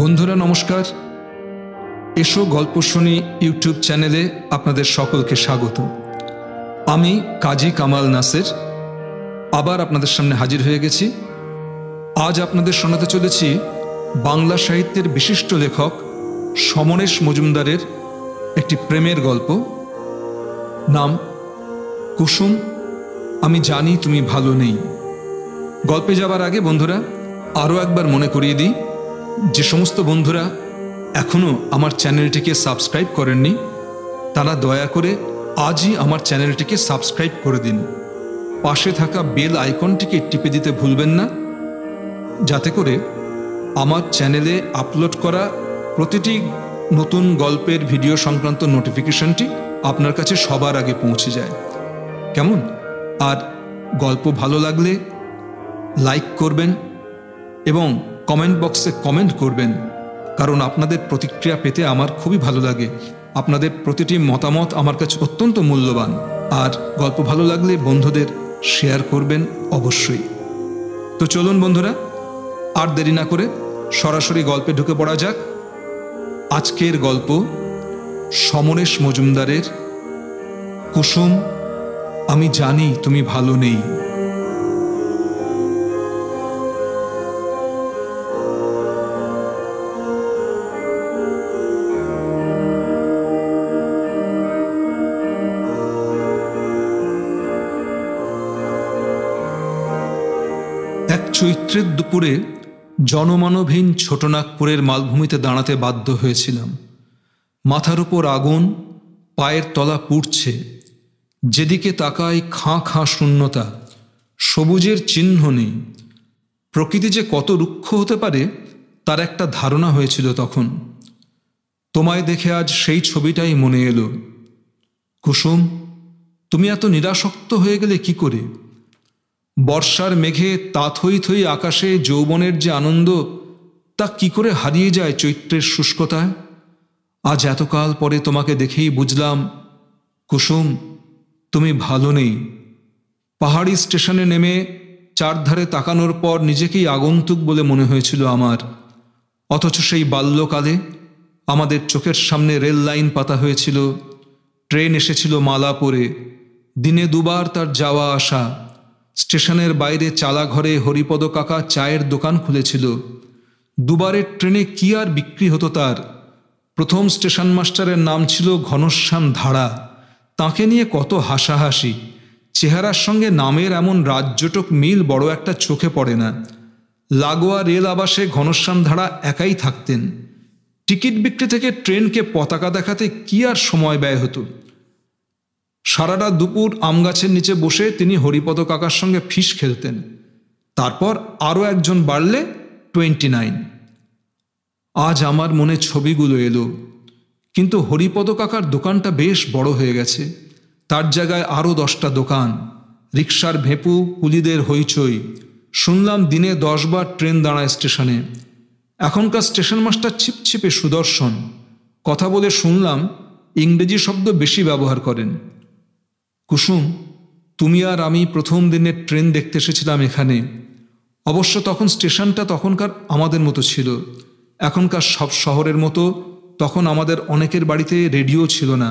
বন্ধুরা নমস্কার এসো গল্প শুনি ইউটিউব চ্যানেলে আপনাদের সকলকে স্বাগত আমি কাজী কামাল নাসের আবার আপনাদের সামনে হাজির হয়ে গেছি আজ আপনাদের শোনাতে চলেছি বাংলা সাহিত্যের বিশিষ্ট লেখক সমরেশ মজুমদারের একটি প্রেমের গল্প নাম কুসুম আমি জানি তুমি ভালো নেই গল্পে যাবার আগে বন্ধুরা আরও একবার মনে করিয়ে দিই যে সমস্ত বন্ধুরা এখনও আমার চ্যানেলটিকে সাবস্ক্রাইব করেননি তারা দয়া করে আজই আমার চ্যানেলটিকে সাবস্ক্রাইব করে দিন পাশে থাকা বেল আইকনটিকে টিপে দিতে ভুলবেন না যাতে করে আমার চ্যানেলে আপলোড করা প্রতিটি নতুন গল্পের ভিডিও সংক্রান্ত নোটিফিকেশনটি আপনার কাছে সবার আগে পৌঁছে যায় কেমন আর গল্প ভালো লাগলে লাইক করবেন এবং কমেন্ট বক্সে কমেন্ট করবেন কারণ আপনাদের প্রতিক্রিয়া পেতে আমার খুবই ভালো লাগে আপনাদের প্রতিটি মতামত আমার কাছে অত্যন্ত মূল্যবান আর গল্প ভালো লাগলে বন্ধুদের শেয়ার করবেন অবশ্যই তো চলুন বন্ধুরা আর দেরি না করে সরাসরি গল্পে ঢুকে পড়া যাক আজকের গল্প সমরেশ মজুমদারের কুসুম আমি জানি তুমি ভালো নেই চৈত্রের দুপুরে জনমানবহীন ছোটনাগপুরের মালভূমিতে দাঁড়াতে বাধ্য হয়েছিলাম মাথার উপর আগুন পায়ের তলা পুড়ছে যেদিকে তাকায় খাঁ খাঁ শূন্যতা সবুজের চিহ্ন নেই প্রকৃতি যে কত রুক্ষ হতে পারে তার একটা ধারণা হয়েছিল তখন তোমায় দেখে আজ সেই ছবিটাই মনে এলো কুসুম তুমি এত নিরাসক্ত হয়ে গেলে কি করে বর্ষার মেঘে তাথই থই আকাশে যৌবনের যে আনন্দ তা কি করে হারিয়ে যায় চৈত্রের শুষ্কতায় আজ এতকাল পরে তোমাকে দেখেই বুঝলাম কুসুম তুমি ভালো নেই পাহাড়ি স্টেশনে নেমে চারধারে তাকানোর পর নিজেকেই আগন্তুক বলে মনে হয়েছিল আমার অথচ সেই বাল্যকালে আমাদের চোখের সামনে রেল লাইন পাতা হয়েছিল ট্রেন এসেছিল মালা পরে দিনে দুবার তার যাওয়া আসা স্টেশনের বাইরে চালাঘরে হরিপদ কাকা চায়ের দোকান খুলেছিল দুবারের ট্রেনে কি আর বিক্রি হতো তার প্রথম স্টেশন মাস্টারের নাম ছিল ঘনশ্যাম ধারা তাকে নিয়ে কত হাসাহাসি চেহারার সঙ্গে নামের এমন রাজ্যটক মিল বড় একটা চোখে পড়ে না লাগোয়া রেল আবাসে ঘনশ্যাম ধারা একাই থাকতেন টিকিট বিক্রি থেকে ট্রেনকে পতাকা দেখাতে কি আর সময় ব্যয় হতো সারাটা দুপুর আমগাছের নিচে বসে তিনি হরিপদ কাকার সঙ্গে ফিস খেলতেন তারপর আরও একজন বাড়লে টোয়েন্টি নাইন আজ আমার মনে ছবিগুলো এলো কিন্তু হরিপদ কাকার দোকানটা বেশ বড় হয়ে গেছে তার জায়গায় আরও দশটা দোকান রিক্সার ভেপু কুলিদের হইচই শুনলাম দিনে দশবার ট্রেন দাঁড়ায় স্টেশনে এখনকার স্টেশন মাস্টার ছিপছিপে সুদর্শন কথা বলে শুনলাম ইংরেজি শব্দ বেশি ব্যবহার করেন কুসুম তুমি আর আমি প্রথম দিনের ট্রেন দেখতে এসেছিলাম এখানে অবশ্য তখন স্টেশনটা তখনকার আমাদের মতো ছিল এখনকার সব শহরের মতো তখন আমাদের অনেকের বাড়িতে রেডিও ছিল না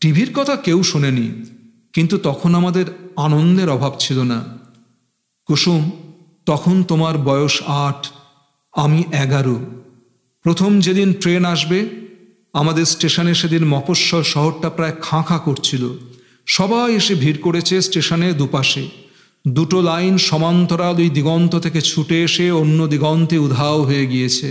টিভির কথা কেউ শোনেনি কিন্তু তখন আমাদের আনন্দের অভাব ছিল না কুসুম তখন তোমার বয়স আট আমি এগারো প্রথম যেদিন ট্রেন আসবে আমাদের স্টেশনে সেদিন মফস্বল শহরটা প্রায় খাঁ খাঁ করছিল সবাই এসে ভিড় করেছে স্টেশনে দুপাশে দুটো লাইন সমান্তরাল ওই দিগন্ত থেকে ছুটে এসে অন্য দিগন্তে উধাও হয়ে গিয়েছে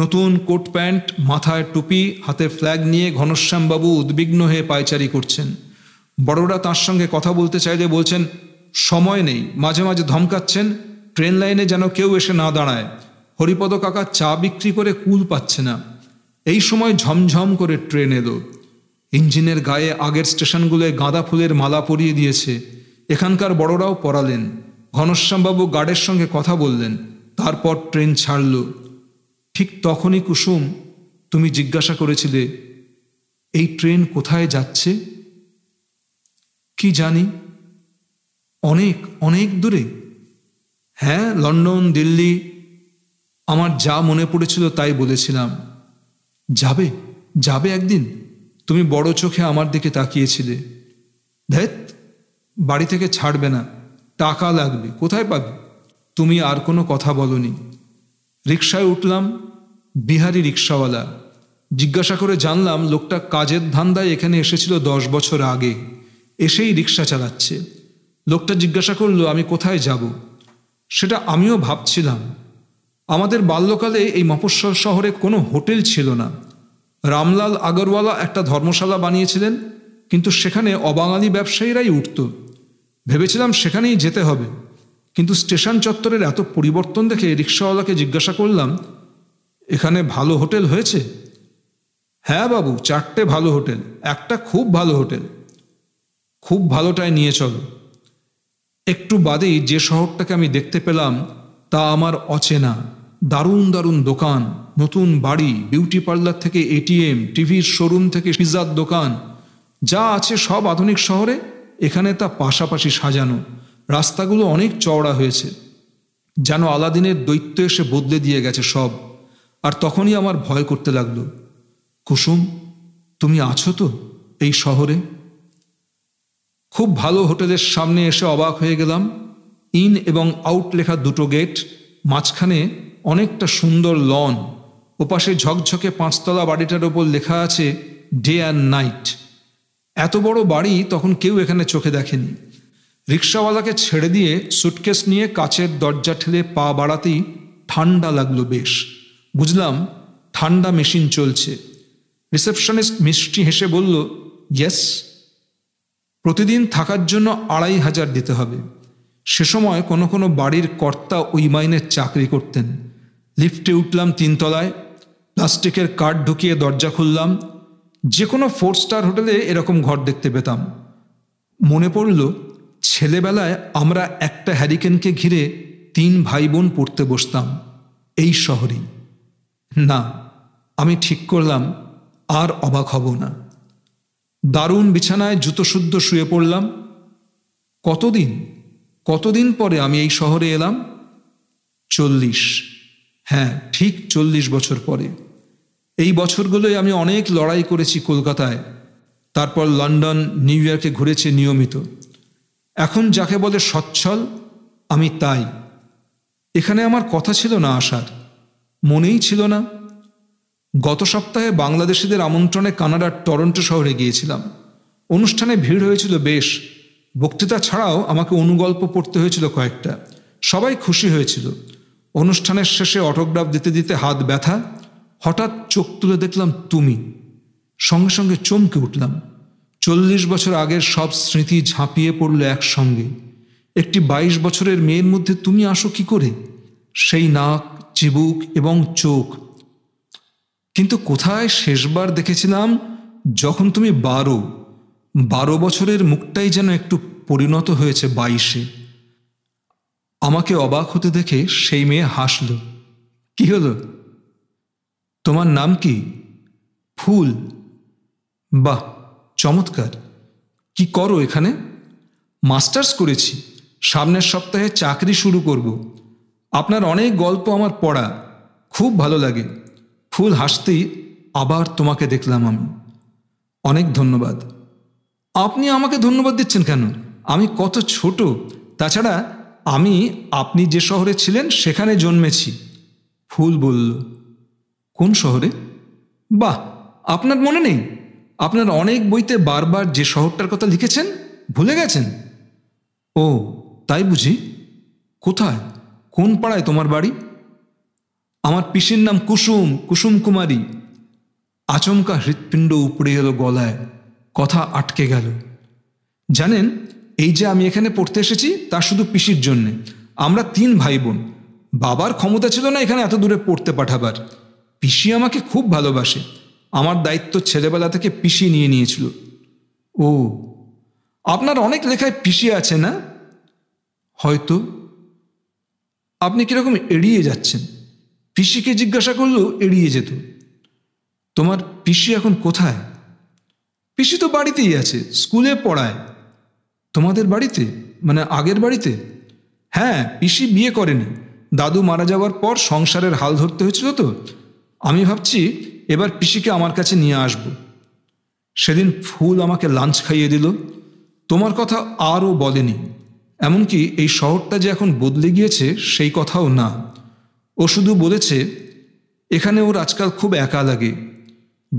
নতুন কোট প্যান্ট মাথায় টুপি হাতে ফ্ল্যাগ নিয়ে ঘনশ্যামবাবু উদ্বিগ্ন হয়ে পায়চারি করছেন বড়রা তার সঙ্গে কথা বলতে চাইলে বলছেন সময় নেই মাঝে মাঝে ধমকাচ্ছেন ট্রেন লাইনে যেন কেউ এসে না দাঁড়ায় হরিপদ কাকা চা বিক্রি করে কুল পাচ্ছে না এই সময় ঝমঝম করে ট্রেন এলো ইঞ্জিনের গায়ে আগের স্টেশনগুলোয় গাঁদা ফুলের মালা পরিয়ে দিয়েছে এখানকার বড়রাও পড়ালেন ঘনশ্যামবাবু গার্ডের সঙ্গে কথা বললেন তারপর ট্রেন ছাড়ল ঠিক তখনই কুসুম তুমি জিজ্ঞাসা করেছিলে এই ট্রেন কোথায় যাচ্ছে কি জানি অনেক অনেক দূরে হ্যাঁ লন্ডন দিল্লি আমার যা মনে পড়েছিল তাই বলেছিলাম যাবে যাবে একদিন তুমি বড় চোখে আমার দিকে তাকিয়েছিলে ধ্যাত বাড়ি থেকে ছাড়বে না টাকা লাগবে কোথায় পাবে তুমি আর কোনো কথা বলনি রিক্সায় উঠলাম বিহারি রিক্সাওয়ালা জিজ্ঞাসা করে জানলাম লোকটা কাজের ধান্দায় এখানে এসেছিল দশ বছর আগে এসেই রিক্সা চালাচ্ছে লোকটা জিজ্ঞাসা করলো আমি কোথায় যাব সেটা আমিও ভাবছিলাম আমাদের বাল্যকালে এই মফস্বল শহরে কোনো হোটেল ছিল না রামলাল আগরওয়ালা একটা ধর্মশালা বানিয়েছিলেন কিন্তু সেখানে অবাঙালি ব্যবসায়ীরাই উঠত ভেবেছিলাম সেখানেই যেতে হবে কিন্তু স্টেশন চত্বরের এত পরিবর্তন দেখে রিক্সাওয়ালাকে জিজ্ঞাসা করলাম এখানে ভালো হোটেল হয়েছে হ্যাঁ বাবু চারটে ভালো হোটেল একটা খুব ভালো হোটেল খুব ভালোটায় নিয়ে চলো একটু বাদেই যে শহরটাকে আমি দেখতে পেলাম তা আমার অচেনা দারুণ দারুণ দোকান নতুন বাড়ি বিউটি পার্লার থেকে এটিএম টিভির শোরুম থেকে পিজার দোকান যা আছে সব আধুনিক শহরে এখানে তা পাশাপাশি সাজানো রাস্তাগুলো অনেক চওড়া হয়েছে যেন আলাদিনের দৈত্য এসে বদলে দিয়ে গেছে সব আর তখনই আমার ভয় করতে লাগলো কুসুম তুমি আছো তো এই শহরে খুব ভালো হোটেলের সামনে এসে অবাক হয়ে গেলাম ইন এবং আউট লেখা দুটো গেট মাঝখানে অনেকটা সুন্দর লন ওপাশে ঝকঝকে পাঁচতলা বাড়িটার ওপর লেখা আছে ডে অ্যান্ড নাইট এত বড় বাড়ি তখন কেউ এখানে চোখে দেখেনি রিক্সাওয়ালাকে ছেড়ে দিয়ে সুটকেস নিয়ে কাচের দরজা ঠেলে পা বাড়াতেই ঠান্ডা লাগলো বেশ বুঝলাম ঠান্ডা মেশিন চলছে রিসেপশনিস্ট মিষ্টি হেসে বলল ইয়েস প্রতিদিন থাকার জন্য আড়াই হাজার দিতে হবে সে সময় কোনো কোনো বাড়ির কর্তা ওই মাইনের চাকরি করতেন লিফটে উঠলাম তিনতলায় প্লাস্টিকের কার্ড ঢুকিয়ে দরজা খুললাম যে কোনো ফোর স্টার হোটেলে এরকম ঘর দেখতে পেতাম মনে পড়ল ছেলেবেলায় আমরা একটা হ্যারিকেনকে ঘিরে তিন ভাই বোন পড়তে বসতাম এই শহরেই না আমি ঠিক করলাম আর অবাক হব না দারুণ বিছানায় জুতোশুদ্ধ শুয়ে পড়লাম কতদিন কতদিন পরে আমি এই শহরে এলাম চল্লিশ হ্যাঁ ঠিক চল্লিশ বছর পরে এই বছরগুলোয় আমি অনেক লড়াই করেছি কলকাতায় তারপর লন্ডন নিউ ইয়র্কে ঘুরেছে নিয়মিত এখন যাকে বলে সচ্ছল আমি তাই এখানে আমার কথা ছিল না আসার মনেই ছিল না গত সপ্তাহে বাংলাদেশিদের আমন্ত্রণে কানাডার টরন্টো শহরে গিয়েছিলাম অনুষ্ঠানে ভিড় হয়েছিল বেশ বক্তৃতা ছাড়াও আমাকে অনুগল্প পড়তে হয়েছিল কয়েকটা সবাই খুশি হয়েছিল অনুষ্ঠানের শেষে অটোগ্রাফ দিতে দিতে হাত ব্যথা হঠাৎ চোখ তুলে দেখলাম তুমি সঙ্গে সঙ্গে চমকে উঠলাম চল্লিশ বছর আগের সব স্মৃতি ঝাঁপিয়ে পড়ল একসঙ্গে একটি বাইশ বছরের মেয়ের মধ্যে তুমি আসো কি করে সেই নাক চিবুক এবং চোখ কিন্তু কোথায় শেষবার দেখেছিলাম যখন তুমি বারো বারো বছরের মুখটাই যেন একটু পরিণত হয়েছে বাইশে আমাকে অবাক হতে দেখে সেই মেয়ে হাসল কি হলো তোমার নাম কি ফুল বাহ চমৎকার কি করো এখানে মাস্টার্স করেছি সামনের সপ্তাহে চাকরি শুরু করব আপনার অনেক গল্প আমার পড়া খুব ভালো লাগে ফুল হাসতেই আবার তোমাকে দেখলাম আমি অনেক ধন্যবাদ আপনি আমাকে ধন্যবাদ দিচ্ছেন কেন আমি কত ছোট তাছাড়া আমি আপনি যে শহরে ছিলেন সেখানে জন্মেছি ফুল বলল কোন শহরে বাহ আপনার মনে নেই আপনার অনেক বইতে বারবার যে শহরটার কথা লিখেছেন ভুলে গেছেন ও তাই বুঝি কোথায় কোন পাড়ায় তোমার বাড়ি আমার পিসির নাম কুসুম কুসুম কুমারী আচমকা হৃৎপিণ্ড উপড়ে এলো গলায় কথা আটকে গেল জানেন এই যে আমি এখানে পড়তে এসেছি তা শুধু পিসির জন্যে আমরা তিন ভাই বোন বাবার ক্ষমতা ছিল না এখানে এত দূরে পড়তে পাঠাবার পিসি আমাকে খুব ভালোবাসে আমার দায়িত্ব ছেলেবেলা থেকে পিসি নিয়ে নিয়েছিল ও আপনার অনেক লেখায় পিসি আছে না হয়তো আপনি কীরকম এড়িয়ে যাচ্ছেন পিসিকে জিজ্ঞাসা করলেও এড়িয়ে যেত তোমার পিসি এখন কোথায় পিসি তো বাড়িতেই আছে স্কুলে পড়ায় তোমাদের বাড়িতে মানে আগের বাড়িতে হ্যাঁ পিসি বিয়ে করেনি দাদু মারা যাওয়ার পর সংসারের হাল ধরতে হয়েছিল তো আমি ভাবছি এবার পিসিকে আমার কাছে নিয়ে আসব সেদিন ফুল আমাকে লাঞ্চ খাইয়ে দিল তোমার কথা আরও বলেনি এমনকি এই শহরটা যে এখন বদলে গিয়েছে সেই কথাও না ও শুধু বলেছে এখানে ওর আজকাল খুব একা লাগে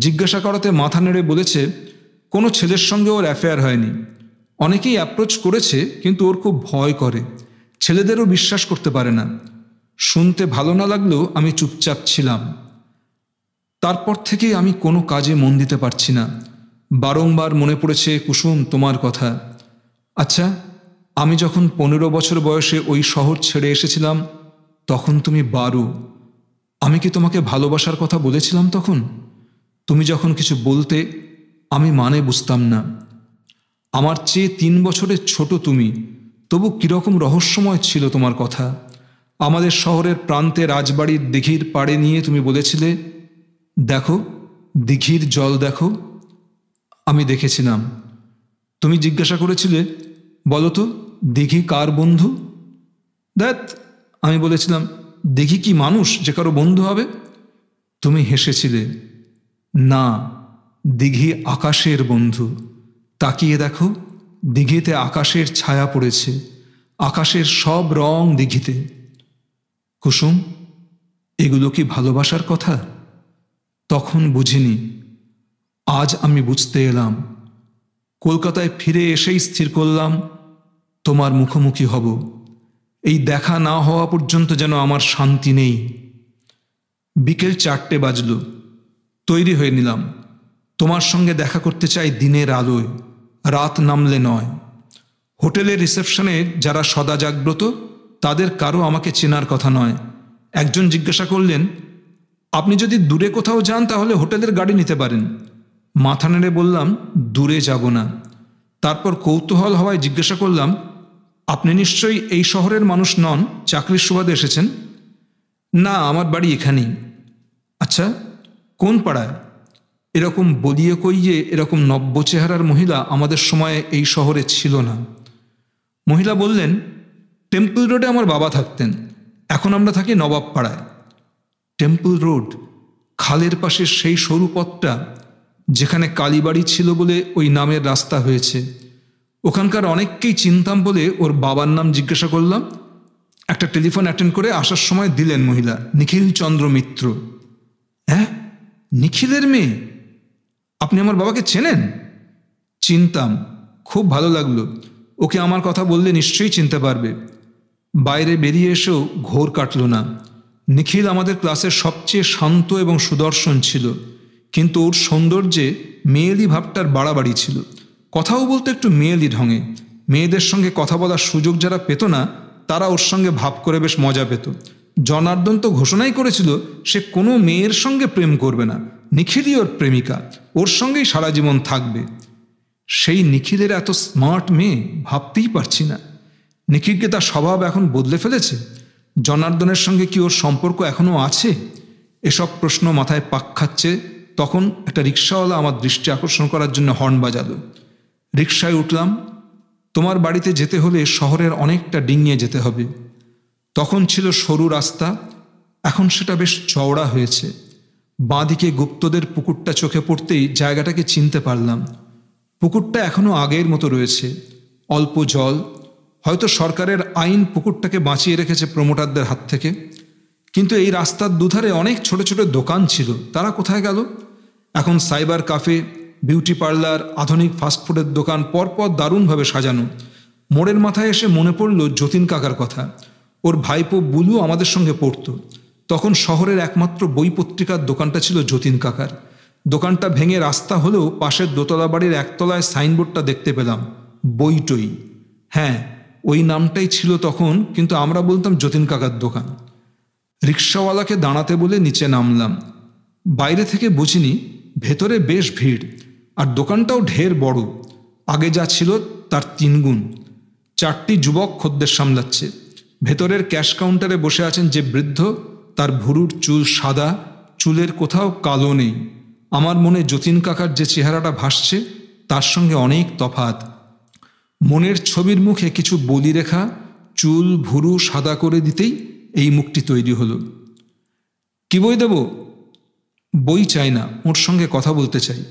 জিজ্ঞাসা করাতে মাথা নেড়ে বলেছে কোনো ছেলের সঙ্গে ওর অ্যাফেয়ার হয়নি অনেকেই অ্যাপ্রোচ করেছে কিন্তু ওর খুব ভয় করে ছেলেদেরও বিশ্বাস করতে পারে না শুনতে ভালো না লাগলেও আমি চুপচাপ ছিলাম তারপর থেকে আমি কোনো কাজে মন দিতে পারছি না বারংবার মনে পড়েছে কুসুম তোমার কথা আচ্ছা আমি যখন পনেরো বছর বয়সে ওই শহর ছেড়ে এসেছিলাম তখন তুমি বারো আমি কি তোমাকে ভালোবাসার কথা বলেছিলাম তখন তুমি যখন কিছু বলতে আমি মানে বুঝতাম না আমার চেয়ে তিন বছরের ছোট তুমি তবু কীরকম রহস্যময় ছিল তোমার কথা আমাদের শহরের প্রান্তে রাজবাড়ির দিঘির পাড়ে নিয়ে তুমি বলেছিলে দেখো দিঘির জল দেখো আমি দেখেছিলাম তুমি জিজ্ঞাসা করেছিলে বলো তো দিঘি কার বন্ধু দ্যাট আমি বলেছিলাম দিঘি কি মানুষ যে কারো বন্ধু হবে তুমি হেসেছিলে না দিঘি আকাশের বন্ধু তাকিয়ে দেখো দিঘিতে আকাশের ছায়া পড়েছে আকাশের সব রং দিঘিতে কুসুম এগুলো কি ভালোবাসার কথা তখন বুঝিনি আজ আমি বুঝতে এলাম কলকাতায় ফিরে এসেই স্থির করলাম তোমার মুখোমুখি হব এই দেখা না হওয়া পর্যন্ত যেন আমার শান্তি নেই বিকেল চারটে বাজল তৈরি হয়ে নিলাম তোমার সঙ্গে দেখা করতে চাই দিনের আলোয় রাত নামলে নয় হোটেলের রিসেপশনে যারা সদা জাগ্রত তাদের কারো আমাকে চেনার কথা নয় একজন জিজ্ঞাসা করলেন আপনি যদি দূরে কোথাও যান তাহলে হোটেলের গাড়ি নিতে পারেন মাথা নেড়ে বললাম দূরে যাব না তারপর কৌতূহল হওয়ায় জিজ্ঞাসা করলাম আপনি নিশ্চয়ই এই শহরের মানুষ নন চাকরির সুবাদে এসেছেন না আমার বাড়ি এখানেই আচ্ছা কোন পাড়ায় এরকম বলিয়ে কইয়ে এরকম নব্য চেহারার মহিলা আমাদের সময়ে এই শহরে ছিল না মহিলা বললেন টেম্পল রোডে আমার বাবা থাকতেন এখন আমরা থাকি নবাবপাড়ায় টেম্পল রোড খালের পাশে সেই সরু পথটা যেখানে কালীবাড়ি ছিল বলে ওই নামের রাস্তা হয়েছে ওখানকার অনেককেই চিনতাম বলে ওর বাবার নাম জিজ্ঞাসা করলাম একটা টেলিফোন অ্যাটেন্ড করে আসার সময় দিলেন মহিলা নিখিল চন্দ্র মিত্র হ্যাঁ নিখিলের মেয়ে আপনি আমার বাবাকে চেনেন চিনতাম খুব ভালো লাগলো ওকে আমার কথা বললে নিশ্চয়ই চিনতে পারবে বাইরে বেরিয়ে এসেও ঘোর কাটল না নিখিল আমাদের ক্লাসের সবচেয়ে শান্ত এবং সুদর্শন ছিল কিন্তু ওর সৌন্দর্যে মেয়েলি ভাবটার বাড়াবাড়ি ছিল কথাও বলতে একটু মেয়েলি ঢঙে মেয়েদের সঙ্গে কথা বলার সুযোগ যারা পেত না তারা ওর সঙ্গে ভাব করে বেশ মজা পেত জনার্দন তো ঘোষণাই করেছিল সে কোনো মেয়ের সঙ্গে প্রেম করবে না নিখিলই ওর প্রেমিকা ওর সঙ্গেই সারা জীবন থাকবে সেই নিখিলের এত স্মার্ট মেয়ে ভাবতেই পারছি না নিখিলকে তার স্বভাব এখন বদলে ফেলেছে জনার্দনের সঙ্গে কি ওর সম্পর্ক এখনও আছে এসব প্রশ্ন মাথায় পাক খাচ্ছে তখন একটা রিক্সাওয়ালা আমার দৃষ্টি আকর্ষণ করার জন্য হর্ন বাজালো রিক্সায় উঠলাম তোমার বাড়িতে যেতে হলে শহরের অনেকটা ডিঙিয়ে যেতে হবে তখন ছিল সরু রাস্তা এখন সেটা বেশ চওড়া হয়েছে বাঁদিকে গুপ্তদের পুকুরটা চোখে পড়তেই জায়গাটাকে চিনতে পারলাম পুকুরটা এখনও আগের মতো রয়েছে অল্প জল হয়তো সরকারের আইন পুকুরটাকে বাঁচিয়ে রেখেছে প্রমোটারদের হাত থেকে কিন্তু এই রাস্তার দুধারে অনেক ছোট ছোট দোকান ছিল তারা কোথায় গেল এখন সাইবার কাফে বিউটি পার্লার আধুনিক ফাস্টফুডের দোকান পরপর দারুণভাবে সাজানো মোড়ের মাথায় এসে মনে পড়ল যতীন কাকার কথা ওর ভাইপো বুলু আমাদের সঙ্গে পড়তো তখন শহরের একমাত্র বই পত্রিকার দোকানটা ছিল যতীন কাকার দোকানটা ভেঙে রাস্তা হলেও পাশের দোতলা বাড়ির একতলায় সাইনবোর্ডটা দেখতে পেলাম বইটই হ্যাঁ ওই নামটাই ছিল তখন কিন্তু আমরা বলতাম যতীন কাকার দোকান রিক্সাওয়ালাকে দাঁড়াতে বলে নিচে নামলাম বাইরে থেকে বুঝিনি ভেতরে বেশ ভিড় আর দোকানটাও ঢের বড় আগে যা ছিল তার তিনগুণ চারটি যুবক খদ্দের সামলাচ্ছে ভেতরের ক্যাশ কাউন্টারে বসে আছেন যে বৃদ্ধ তার ভুরুর চুল সাদা চুলের কোথাও কালো নেই আমার মনে যতীন কাকার যে চেহারাটা ভাসছে তার সঙ্গে অনেক তফাত মনের ছবির মুখে কিছু বলি রেখা চুল ভুরু সাদা করে দিতেই এই মুখটি তৈরি হলো কি বই দেব বই চাই না ওর সঙ্গে কথা বলতে চাই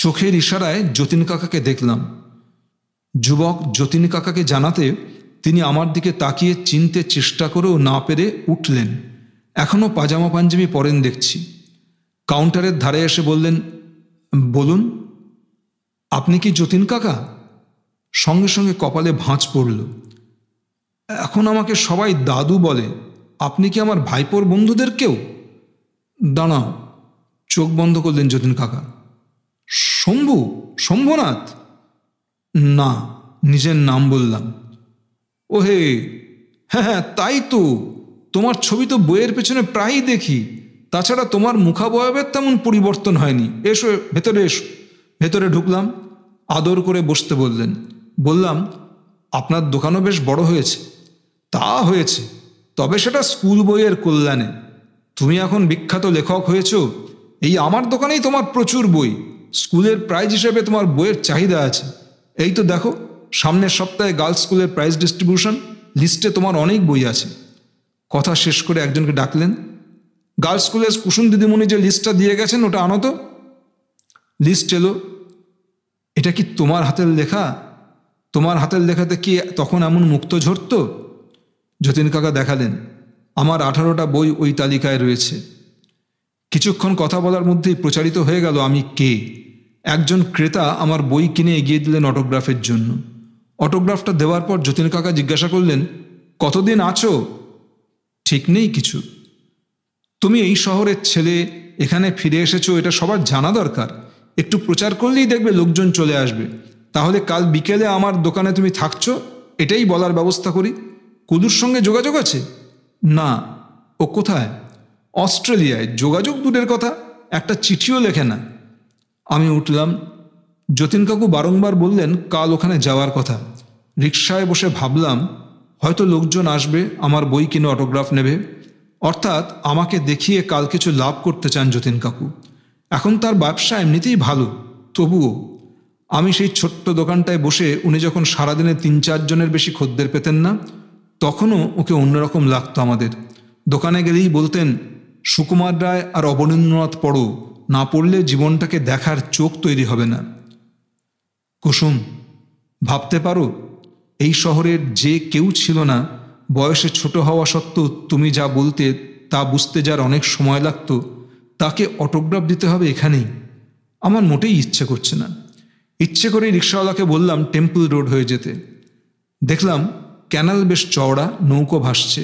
চোখের ইশারায় যতীন কাকাকে দেখলাম যুবক যতীন কাকাকে জানাতে তিনি আমার দিকে তাকিয়ে চিনতে চেষ্টা করেও না পেরে উঠলেন এখনও পাজামা পাঞ্জাবি পরেন দেখছি কাউন্টারের ধারে এসে বললেন বলুন আপনি কি যতীন কাকা সঙ্গে সঙ্গে কপালে ভাঁজ পড়ল এখন আমাকে সবাই দাদু বলে আপনি কি আমার ভাইপোর বন্ধুদের কেউ দাঁড়াও চোখ বন্ধ করলেন যতীন কাকা শম্ভু শম্ভুনাথ না নিজের নাম বললাম ওহে হ্যাঁ হ্যাঁ তাই তো তোমার ছবি তো বইয়ের পেছনে প্রায়ই দেখি তাছাড়া তোমার মুখাবয়বের তেমন পরিবর্তন হয়নি এসো ভেতরে এসো ভেতরে ঢুকলাম আদর করে বসতে বললেন বললাম আপনার দোকানও বেশ বড় হয়েছে তা হয়েছে তবে সেটা স্কুল বইয়ের কল্যাণে তুমি এখন বিখ্যাত লেখক হয়েছ এই আমার দোকানেই তোমার প্রচুর বই স্কুলের প্রাইজ হিসেবে তোমার বইয়ের চাহিদা আছে এই তো দেখো সামনের সপ্তাহে গার্লস স্কুলের প্রাইজ ডিস্ট্রিবিউশন লিস্টে তোমার অনেক বই আছে কথা শেষ করে একজনকে ডাকলেন গার্লস স্কুলের কুসুম দিদিমণি যে লিস্টটা দিয়ে গেছেন ওটা আনো তো লিস্ট এলো এটা কি তোমার হাতের লেখা তোমার হাতের লেখাতে কি তখন এমন মুক্ত ঝরত যতীন কাকা দেখালেন আমার আঠারোটা বই ওই তালিকায় রয়েছে কিছুক্ষণ কথা বলার মধ্যেই প্রচারিত হয়ে গেল আমি কে একজন ক্রেতা আমার বই কিনে এগিয়ে দিলেন অটোগ্রাফের জন্য অটোগ্রাফটা দেওয়ার পর যতীন কাকা জিজ্ঞাসা করলেন কতদিন আছো ঠিক নেই কিছু তুমি এই শহরের ছেলে এখানে ফিরে এসেছো এটা সবার জানা দরকার একটু প্রচার করলেই দেখবে লোকজন চলে আসবে তাহলে কাল বিকেলে আমার দোকানে তুমি থাকছো এটাই বলার ব্যবস্থা করি কুদুর সঙ্গে যোগাযোগ আছে না ও কোথায় অস্ট্রেলিয়ায় যোগাযোগ দূরের কথা একটা চিঠিও লেখে না আমি উঠলাম যতীন কাকু বারংবার বললেন কাল ওখানে যাওয়ার কথা রিক্সায় বসে ভাবলাম হয়তো লোকজন আসবে আমার বই কিনে অটোগ্রাফ নেবে অর্থাৎ আমাকে দেখিয়ে কাল কিছু লাভ করতে চান যতীন কাকু এখন তার ব্যবসা এমনিতেই ভালো তবুও আমি সেই ছোট্ট দোকানটায় বসে উনি যখন সারাদিনে তিন চারজনের বেশি খদ্দের পেতেন না তখনও ওকে অন্যরকম লাগতো আমাদের দোকানে গেলেই বলতেন সুকুমার রায় আর অবনীন্দ্রনাথ পড়ো না পড়লে জীবনটাকে দেখার চোখ তৈরি হবে না কুসুম ভাবতে পারো এই শহরের যে কেউ ছিল না বয়সে ছোট হওয়া সত্ত্বেও তুমি যা বলতে তা বুঝতে যার অনেক সময় লাগত তাকে অটোগ্রাফ দিতে হবে এখানেই আমার মোটেই ইচ্ছে করছে না ইচ্ছে করে রিক্সাওয়ালাকে বললাম টেম্পল রোড হয়ে যেতে দেখলাম ক্যানাল বেশ চওড়া নৌকো ভাসছে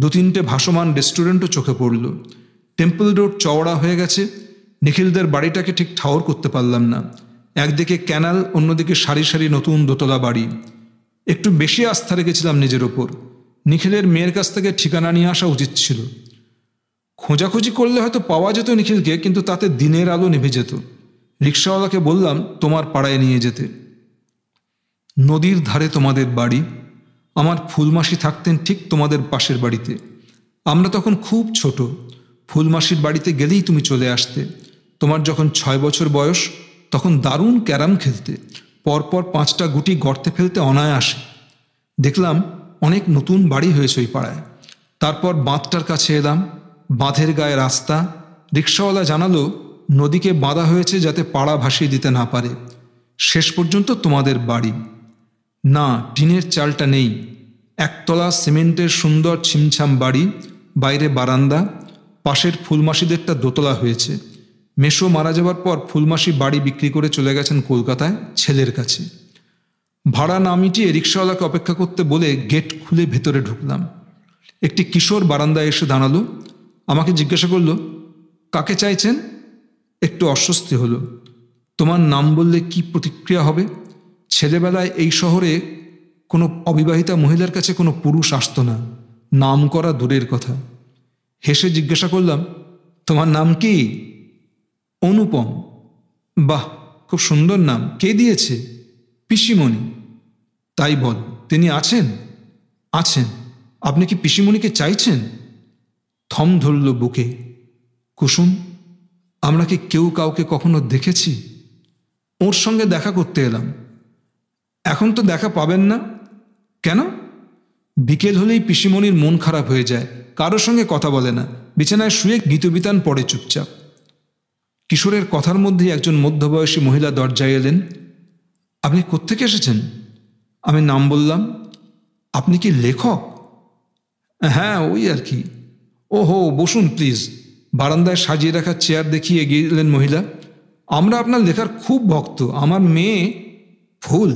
দু তিনটে ভাসমান রেস্টুরেন্টও চোখে পড়ল টেম্পল রোড চওড়া হয়ে গেছে নিখিলদের বাড়িটাকে ঠিক ঠাওর করতে পারলাম না একদিকে ক্যানাল অন্যদিকে সারি সারি নতুন দোতলা বাড়ি একটু বেশি আস্থা রেখেছিলাম নিজের ওপর নিখিলের মেয়ের কাছ থেকে ঠিকানা নিয়ে আসা উচিত ছিল খোঁজাখুঁজি করলে হয়তো পাওয়া যেত নিখিলকে কিন্তু তাতে দিনের আলো নিভে যেত রিক্সাওয়ালাকে বললাম তোমার পাড়ায় নিয়ে যেতে নদীর ধারে তোমাদের বাড়ি আমার ফুলমাসি থাকতেন ঠিক তোমাদের পাশের বাড়িতে আমরা তখন খুব ছোট ফুলমাসির বাড়িতে গেলেই তুমি চলে আসতে তোমার যখন ছয় বছর বয়স তখন দারুণ ক্যারাম খেলতে পরপর পাঁচটা গুটি গর্তে ফেলতে অনায়াসে দেখলাম অনেক নতুন বাড়ি হয়েছে ওই পাড়ায় তারপর বাঁধটার কাছে এলাম বাঁধের গায়ে রাস্তা রিক্সাওয়ালা জানালো নদীকে বাঁধা হয়েছে যাতে পাড়া ভাসিয়ে দিতে না পারে শেষ পর্যন্ত তোমাদের বাড়ি না টিনের চালটা নেই একতলা সিমেন্টের সুন্দর ছিমছাম বাড়ি বাইরে বারান্দা পাশের ফুলমাসিদেরটা দোতলা হয়েছে মেশো মারা যাওয়ার পর ফুলমাসি বাড়ি বিক্রি করে চলে গেছেন কলকাতায় ছেলের কাছে ভাড়া না মিটিয়ে রিক্সাওয়ালাকে অপেক্ষা করতে বলে গেট খুলে ভেতরে ঢুকলাম একটি কিশোর বারান্দায় এসে দাঁড়ালো আমাকে জিজ্ঞাসা করলো কাকে চাইছেন একটু অস্বস্তি হলো তোমার নাম বললে কি প্রতিক্রিয়া হবে ছেলেবেলায় এই শহরে কোনো অবিবাহিতা মহিলার কাছে কোনো পুরুষ আসতো না নাম করা দূরের কথা হেসে জিজ্ঞাসা করলাম তোমার নাম কি অনুপম বাহ খুব সুন্দর নাম কে দিয়েছে পিসিমণি তাই বল তিনি আছেন আছেন আপনি কি পিসিমণিকে চাইছেন থম ধরল বুকে কুসুম আমরা কি কেউ কাউকে কখনো দেখেছি ওর সঙ্গে দেখা করতে এলাম এখন তো দেখা পাবেন না কেন বিকেল হলেই পিসিমণির মন খারাপ হয়ে যায় কারোর সঙ্গে কথা বলে না বিছানায় শুয়ে গীতবিতান পড়ে চুপচাপ কিশোরের কথার মধ্যে একজন মধ্যবয়সী মহিলা দরজায় এলেন আপনি কোত্থেকে এসেছেন আমি নাম বললাম আপনি কি লেখক হ্যাঁ ওই আর কি ও হো বসুন প্লিজ বারান্দায় সাজিয়ে রাখা চেয়ার দেখিয়ে এগিয়ে এলেন মহিলা আমরা আপনার লেখার খুব ভক্ত আমার মেয়ে ফুল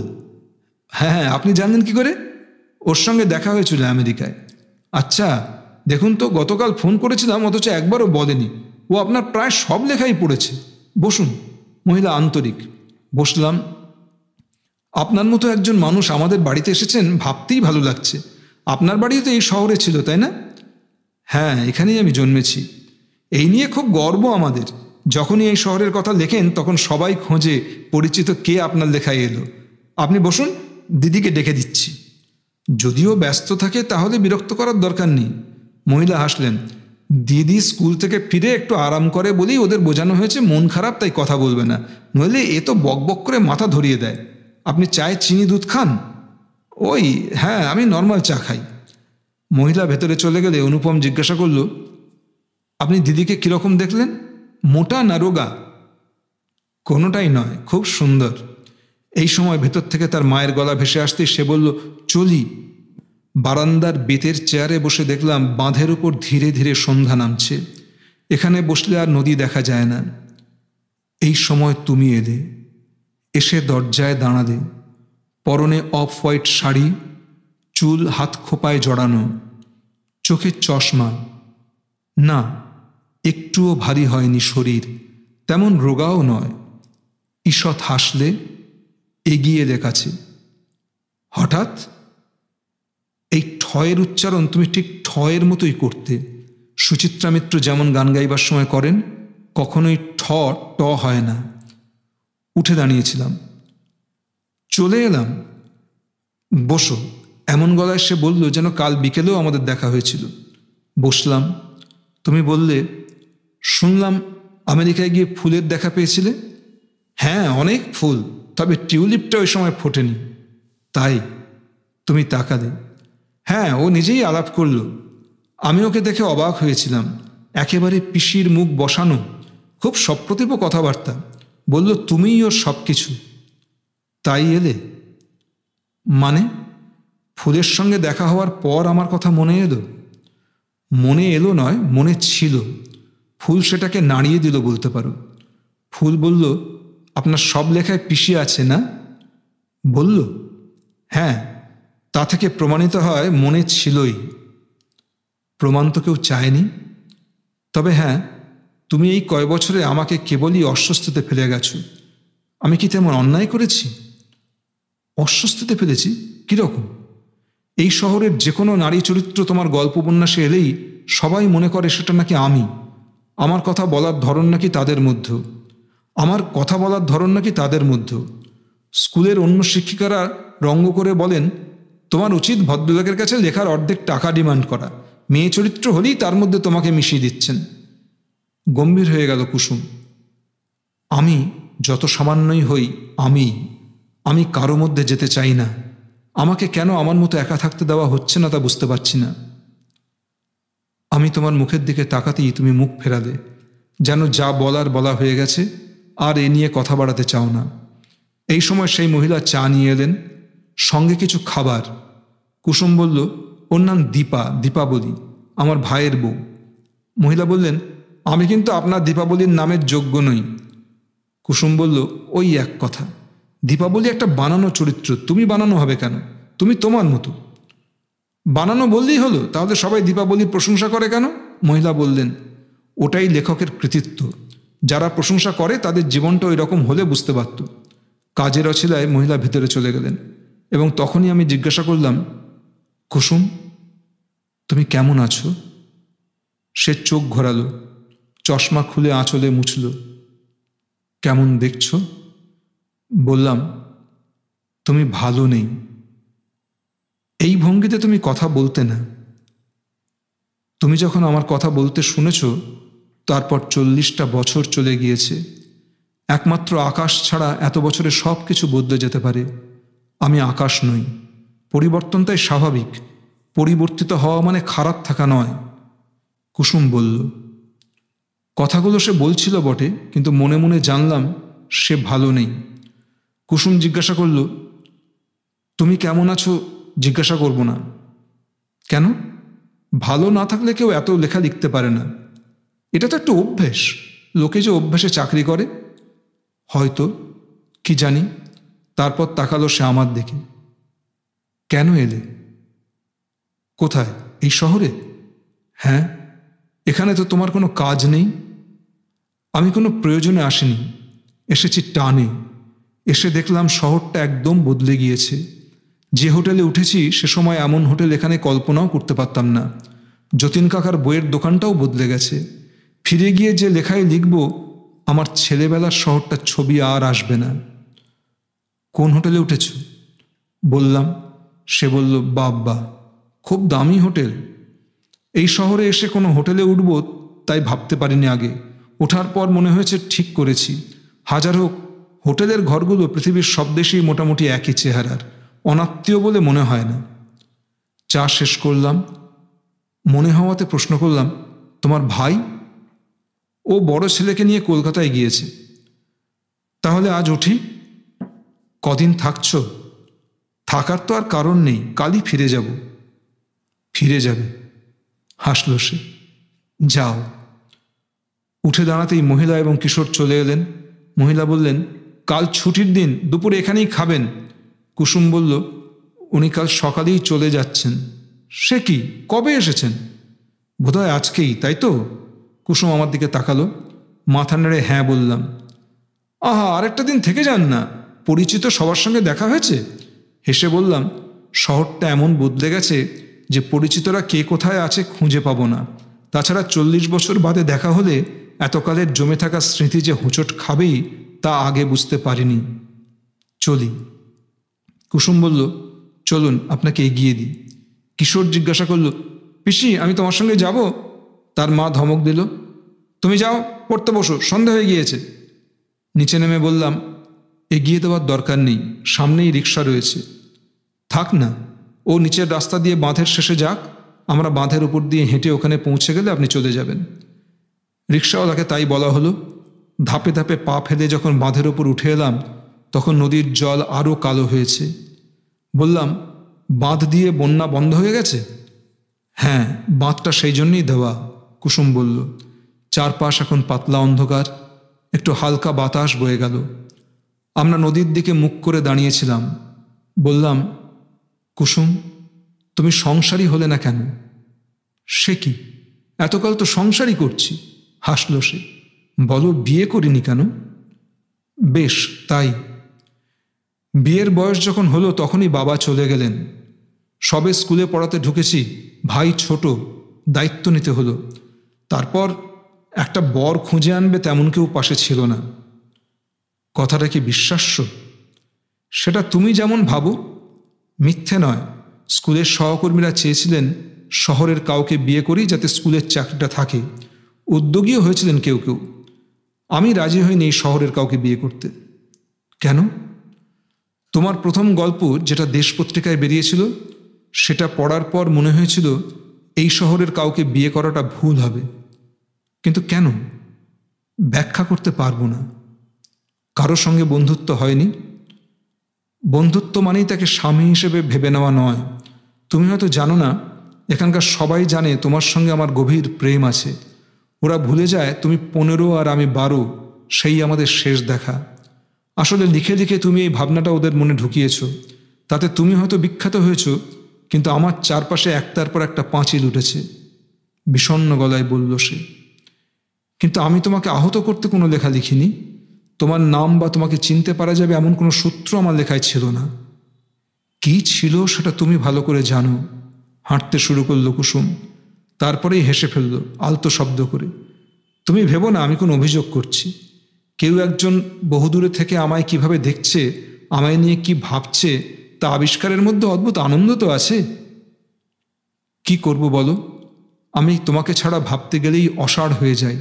হ্যাঁ হ্যাঁ আপনি জানলেন কি করে ওর সঙ্গে দেখা হয়েছিল আমেরিকায় আচ্ছা দেখুন তো গতকাল ফোন করেছিলাম অথচ একবারও বলেনি ও আপনার প্রায় সব লেখাই পড়েছে বসুন মহিলা আন্তরিক বসলাম আপনার মতো একজন মানুষ আমাদের বাড়িতে এসেছেন ভাবতেই ভালো লাগছে আপনার বাড়িও তো এই শহরে ছিল তাই না হ্যাঁ এখানেই আমি জন্মেছি এই নিয়ে খুব গর্ব আমাদের যখনই এই শহরের কথা লেখেন তখন সবাই খোঁজে পরিচিত কে আপনার লেখায় এলো আপনি বসুন দিদিকে ডেকে দিচ্ছি যদিও ব্যস্ত থাকে তাহলে বিরক্ত করার দরকার নেই মহিলা হাসলেন দিদি স্কুল থেকে ফিরে একটু আরাম করে বলেই ওদের বোঝানো হয়েছে মন খারাপ তাই কথা বলবে না নইলে এ তো বকবক করে মাথা ধরিয়ে দেয় আপনি চায়ে চিনি দুধ খান ওই হ্যাঁ আমি নর্মাল চা খাই মহিলা ভেতরে চলে গেলে অনুপম জিজ্ঞাসা করল আপনি দিদিকে কীরকম দেখলেন মোটা না রোগা কোনোটাই নয় খুব সুন্দর এই সময় ভেতর থেকে তার মায়ের গলা ভেসে আসতে সে বলল চলি বারান্দার বেতের চেয়ারে বসে দেখলাম বাঁধের উপর ধীরে ধীরে সন্ধ্যা নামছে এখানে বসলে আর নদী দেখা যায় না এই সময় তুমি এলে এসে দরজায় দাঁড়ালে পরনে অফ হোয়াইট শাড়ি চুল হাত খোপায় জড়ানো চোখে চশমা না একটুও ভারী হয়নি শরীর তেমন রোগাও নয় ঈষৎ হাসলে এগিয়ে দেখাছে কাছে হঠাৎ ঠয়ের উচ্চারণ তুমি ঠিক ঠয়ের মতোই করতে সুচিত্রা মিত্র যেমন গান গাইবার সময় করেন কখনোই ঠ ট হয় না উঠে দাঁড়িয়েছিলাম চলে এলাম বসো এমন গলায় সে বলল যেন কাল বিকেলেও আমাদের দেখা হয়েছিল বসলাম তুমি বললে শুনলাম আমেরিকায় গিয়ে ফুলের দেখা পেয়েছিলে হ্যাঁ অনেক ফুল তবে টিউলিপটা ওই সময় ফোটেনি তাই তুমি তাকালে হ্যাঁ ও নিজেই আলাপ করল আমি ওকে দেখে অবাক হয়েছিলাম একেবারে পিসির মুখ বসানো খুব সপ্রতিভ কথাবার্তা বলল তুমিই ওর সব কিছু তাই এলে মানে ফুলের সঙ্গে দেখা হওয়ার পর আমার কথা মনে এলো মনে এলো নয় মনে ছিল ফুল সেটাকে নাড়িয়ে দিল বলতে পারো ফুল বলল আপনার সব লেখায় পিসি আছে না বলল হ্যাঁ তা থেকে প্রমাণিত হয় মনে ছিলই প্রমাণ তো কেউ চায়নি তবে হ্যাঁ তুমি এই কয় বছরে আমাকে কেবলই অস্বস্তিতে ফেলে গেছো আমি কি তেমন অন্যায় করেছি অস্বস্তিতে ফেলেছি কীরকম এই শহরের যে কোনো নারী চরিত্র তোমার গল্প উপন্যাসে এলেই সবাই মনে করে সেটা নাকি আমি আমার কথা বলার ধরন নাকি তাদের মধ্যে আমার কথা বলার ধরন নাকি তাদের মধ্যে স্কুলের অন্য শিক্ষিকারা রঙ্গ করে বলেন তোমার উচিত ভদ্রলোকের কাছে লেখার অর্ধেক টাকা ডিমান্ড করা মেয়ে চরিত্র হলেই তার মধ্যে তোমাকে মিশিয়ে দিচ্ছেন গম্ভীর হয়ে গেল কুসুম আমি যত সামান্যই হই আমি আমি কারো মধ্যে যেতে চাই না আমাকে কেন আমার মতো একা থাকতে দেওয়া হচ্ছে না তা বুঝতে পারছি না আমি তোমার মুখের দিকে তাকাতেই তুমি মুখ ফেরালে যেন যা বলার বলা হয়ে গেছে আর এ নিয়ে কথা বাড়াতে চাও না এই সময় সেই মহিলা চা নিয়ে এলেন সঙ্গে কিছু খাবার কুসুম বলল ওর নাম দীপা দীপাবলি আমার ভাইয়ের বউ মহিলা বললেন আমি কিন্তু আপনার দীপাবলির নামের যোগ্য নই কুসুম বলল ওই এক কথা দীপাবলি একটা বানানো চরিত্র তুমি বানানো হবে কেন তুমি তোমার মতো বানানো বললেই হলো তাহলে সবাই দীপাবলির প্রশংসা করে কেন মহিলা বললেন ওটাই লেখকের কৃতিত্ব যারা প্রশংসা করে তাদের জীবনটা ওই রকম হলে বুঝতে পারত কাজের অছিলায় মহিলা ভেতরে চলে গেলেন এবং তখনই আমি জিজ্ঞাসা করলাম কুসুম তুমি কেমন আছো সে চোখ ঘোরালো চশমা খুলে আঁচলে মুছল কেমন দেখছ বললাম তুমি ভালো নেই এই ভঙ্গিতে তুমি কথা বলতে না তুমি যখন আমার কথা বলতে শুনেছ তারপর চল্লিশটা বছর চলে গিয়েছে একমাত্র আকাশ ছাড়া এত বছরে সব কিছু বদলে যেতে পারে আমি আকাশ নই পরিবর্তন তাই স্বাভাবিক পরিবর্তিত হওয়া মানে খারাপ থাকা নয় কুসুম বলল কথাগুলো সে বলছিল বটে কিন্তু মনে মনে জানলাম সে ভালো নেই কুসুম জিজ্ঞাসা করল তুমি কেমন আছো জিজ্ঞাসা করব না কেন ভালো না থাকলে কেউ এত লেখা লিখতে পারে না এটা তো একটা অভ্যেস লোকে যে অভ্যাসে চাকরি করে হয়তো কি জানি তারপর তাকালো সে আমার দিকে কেন এলে কোথায় এই শহরে হ্যাঁ এখানে তো তোমার কোনো কাজ নেই আমি কোনো প্রয়োজনে আসিনি এসেছি টানে এসে দেখলাম শহরটা একদম বদলে গিয়েছে যে হোটেলে উঠেছি সে সময় এমন হোটেল এখানে কল্পনাও করতে পারতাম না যতীন কাকার বইয়ের দোকানটাও বদলে গেছে ফিরে গিয়ে যে লেখায় লিখব আমার ছেলেবেলার শহরটার ছবি আর আসবে না কোন হোটেলে উঠেছ বললাম সে বলল বাব্বা খুব দামি হোটেল এই শহরে এসে কোনো হোটেলে উঠব তাই ভাবতে পারিনি আগে ওঠার পর মনে হয়েছে ঠিক করেছি হাজার হোক হোটেলের ঘরগুলো পৃথিবীর সব দেশেই মোটামুটি একই চেহারার অনাত্মীয় বলে মনে হয় না চা শেষ করলাম মনে হওয়াতে প্রশ্ন করলাম তোমার ভাই ও বড় ছেলেকে নিয়ে কলকাতায় গিয়েছে তাহলে আজ উঠি কদিন থাকছ থাকার তো আর কারণ নেই কালই ফিরে যাব ফিরে যাবে হাসল সে যাও উঠে দাঁড়াতেই মহিলা এবং কিশোর চলে এলেন মহিলা বললেন কাল ছুটির দিন দুপুরে এখানেই খাবেন কুসুম বলল উনি কাল সকালেই চলে যাচ্ছেন সে কি কবে এসেছেন বোধহয় আজকেই তাই তো কুসুম আমার দিকে তাকালো মাথা নেড়ে হ্যাঁ বললাম আহা আরেকটা দিন থেকে যান না পরিচিত সবার সঙ্গে দেখা হয়েছে হেসে বললাম শহরটা এমন বদলে গেছে যে পরিচিতরা কে কোথায় আছে খুঁজে পাবো না তাছাড়া চল্লিশ বছর বাদে দেখা হলে এতকালের জমে থাকা স্মৃতি যে হোঁচট খাবেই তা আগে বুঝতে পারিনি চলি কুসুম বলল চলুন আপনাকে এগিয়ে দিই কিশোর জিজ্ঞাসা করল পিসি আমি তোমার সঙ্গে যাব তার মা ধমক দিল তুমি যাও পড়তে বসো সন্ধ্যা হয়ে গিয়েছে নিচে নেমে বললাম এগিয়ে দেওয়ার দরকার নেই সামনেই রিক্সা রয়েছে থাক না ও নিচের রাস্তা দিয়ে বাঁধের শেষে যাক আমরা বাঁধের উপর দিয়ে হেঁটে ওখানে পৌঁছে গেলে আপনি চলে যাবেন রিক্সাওয়ালাকে তাই বলা হলো ধাপে ধাপে পা ফেলে যখন বাঁধের ওপর উঠে এলাম তখন নদীর জল আরও কালো হয়েছে বললাম বাঁধ দিয়ে বন্যা বন্ধ হয়ে গেছে হ্যাঁ বাঁধটা সেই জন্যই দেওয়া কুসুম বলল চারপাশ এখন পাতলা অন্ধকার একটু হালকা বাতাস বয়ে গেল আমরা নদীর দিকে মুখ করে দাঁড়িয়েছিলাম বললাম কুসুম তুমি সংসারী হলে না কেন সে কি এতকাল তো সংসারই করছি হাসল সে বলো বিয়ে করিনি কেন বেশ তাই বিয়ের বয়স যখন হলো তখনই বাবা চলে গেলেন সবে স্কুলে পড়াতে ঢুকেছি ভাই ছোট দায়িত্ব নিতে হলো তারপর একটা বর খুঁজে আনবে তেমন কেউ পাশে ছিল না কথাটা কি বিশ্বাস্য সেটা তুমি যেমন ভাবো মিথ্যে নয় স্কুলের সহকর্মীরা চেয়েছিলেন শহরের কাউকে বিয়ে করি যাতে স্কুলের চাকরিটা থাকে উদ্যোগীও হয়েছিলেন কেউ কেউ আমি রাজি হইনি এই শহরের কাউকে বিয়ে করতে কেন তোমার প্রথম গল্প যেটা দেশ পত্রিকায় বেরিয়েছিল সেটা পড়ার পর মনে হয়েছিল এই শহরের কাউকে বিয়ে করাটা ভুল হবে কিন্তু কেন ব্যাখ্যা করতে পারবো না কারোর সঙ্গে বন্ধুত্ব হয়নি বন্ধুত্ব মানেই তাকে স্বামী হিসেবে ভেবে নেওয়া নয় তুমি হয়তো জানো না এখানকার সবাই জানে তোমার সঙ্গে আমার গভীর প্রেম আছে ওরা ভুলে যায় তুমি পনেরো আর আমি বারো সেই আমাদের শেষ দেখা আসলে লিখে লিখে তুমি এই ভাবনাটা ওদের মনে ঢুকিয়েছ তাতে তুমি হয়তো বিখ্যাত হয়েছ কিন্তু আমার চারপাশে একটার পর একটা পাঁচিল উঠেছে বিষণ্ন গলায় বলল সে কিন্তু আমি তোমাকে আহত করতে কোনো লেখা লিখিনি তোমার নাম বা তোমাকে চিনতে পারা যাবে এমন কোনো সূত্র আমার লেখায় ছিল না কি ছিল সেটা তুমি ভালো করে জানো হাঁটতে শুরু করলো কুসুম তারপরেই হেসে ফেলল আলতো শব্দ করে তুমি ভেবো না আমি কোনো অভিযোগ করছি কেউ একজন বহুদূরে থেকে আমায় কিভাবে দেখছে আমায় নিয়ে কি ভাবছে তা আবিষ্কারের মধ্যে অদ্ভুত আনন্দ তো আছে কি করব বলো আমি তোমাকে ছাড়া ভাবতে গেলেই অসাড় হয়ে যায়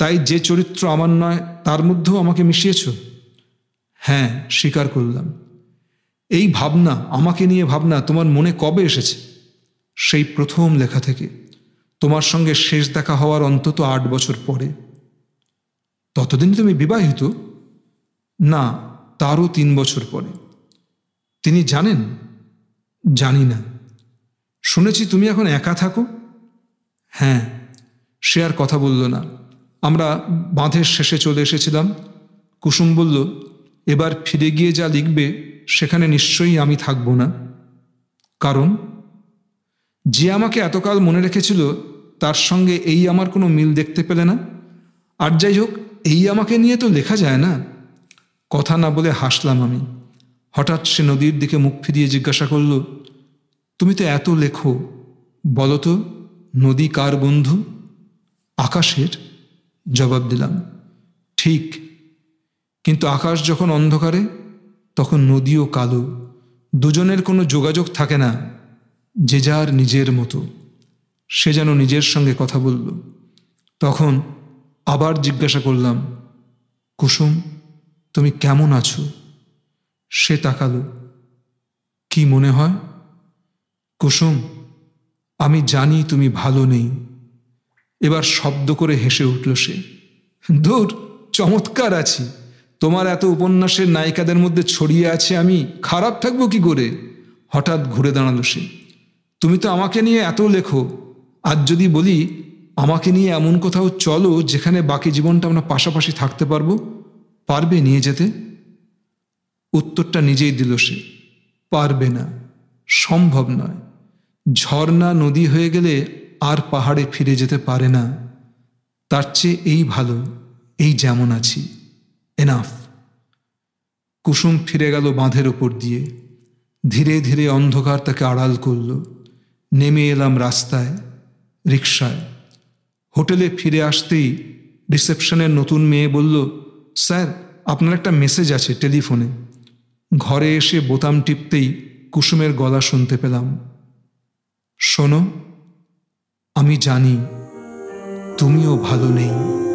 তাই যে চরিত্র আমার নয় তার মধ্যেও আমাকে মিশিয়েছ হ্যাঁ স্বীকার করলাম এই ভাবনা আমাকে নিয়ে ভাবনা তোমার মনে কবে এসেছে সেই প্রথম লেখা থেকে তোমার সঙ্গে শেষ দেখা হওয়ার অন্তত আট বছর পরে ততদিন তুমি বিবাহিত না তারও তিন বছর পরে তিনি জানেন জানি না শুনেছি তুমি এখন একা থাকো হ্যাঁ সে আর কথা বলল না আমরা বাঁধের শেষে চলে এসেছিলাম কুসুম বলল এবার ফিরে গিয়ে যা লিখবে সেখানে নিশ্চয়ই আমি থাকব না কারণ যে আমাকে এতকাল মনে রেখেছিল তার সঙ্গে এই আমার কোনো মিল দেখতে পেলে না আর যাই হোক এই আমাকে নিয়ে তো লেখা যায় না কথা না বলে হাসলাম আমি হঠাৎ সে নদীর দিকে মুখ ফিরিয়ে জিজ্ঞাসা করল তুমি তো এত লেখো বলো তো নদী কার বন্ধু আকাশের জবাব দিলাম ঠিক কিন্তু আকাশ যখন অন্ধকারে তখন নদীও কালো দুজনের কোনো যোগাযোগ থাকে না যে যার নিজের মতো সে যেন নিজের সঙ্গে কথা বলল তখন আবার জিজ্ঞাসা করলাম কুসুম তুমি কেমন আছো সে তাকালো কি মনে হয় কুসুম আমি জানি তুমি ভালো নেই এবার শব্দ করে হেসে উঠল সে দূর চমৎকার আছি তোমার এত উপন্যাসের নায়িকাদের মধ্যে ছড়িয়ে আছে আমি খারাপ থাকবো কি করে হঠাৎ ঘুরে দাঁড়ালো সে তুমি তো আমাকে নিয়ে এত লেখো আর যদি বলি আমাকে নিয়ে এমন কোথাও চলো যেখানে বাকি জীবনটা আমরা পাশাপাশি থাকতে পারবো পারবে নিয়ে যেতে উত্তরটা নিজেই দিল সে পারবে না সম্ভব নয় ঝর্ণা নদী হয়ে গেলে আর পাহাড়ে ফিরে যেতে পারে না তার চেয়ে এই ভালো এই যেমন আছি এনাফ কুসুম ফিরে গেল বাঁধের ওপর দিয়ে ধীরে ধীরে অন্ধকার তাকে আড়াল করল নেমে এলাম রাস্তায় রিক্সায় হোটেলে ফিরে আসতেই রিসেপশনের নতুন মেয়ে বলল স্যার আপনার একটা মেসেজ আছে টেলিফোনে ঘরে এসে বোতাম টিপতেই কুসুমের গলা শুনতে পেলাম শোনো আমি জানি তুমিও ভালো নেই